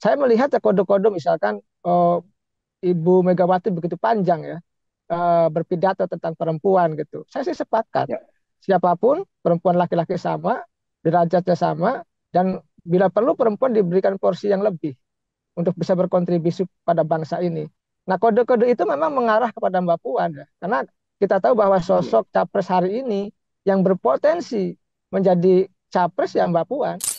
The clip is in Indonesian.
saya melihat ya kode-kode misalkan uh, Ibu Megawati begitu panjang ya uh, berpidato tentang perempuan gitu. Saya sih sepakat. Ya. Siapapun perempuan laki-laki sama, derajatnya sama dan bila perlu perempuan diberikan porsi yang lebih untuk bisa berkontribusi pada bangsa ini. Nah, kode-kode itu memang mengarah kepada Mbak Puan ya. Karena kita tahu bahwa ya. sosok capres hari ini yang berpotensi menjadi capres ya Mbak Puan.